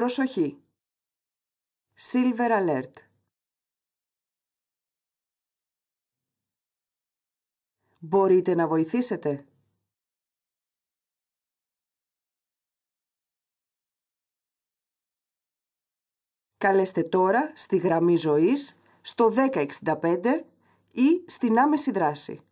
Προσοχή. Silver Alert. Μπορείτε να βοηθήσετε. Καλέστε τώρα στη γραμμή ζωής στο 1065 ή στην άμεση δράση.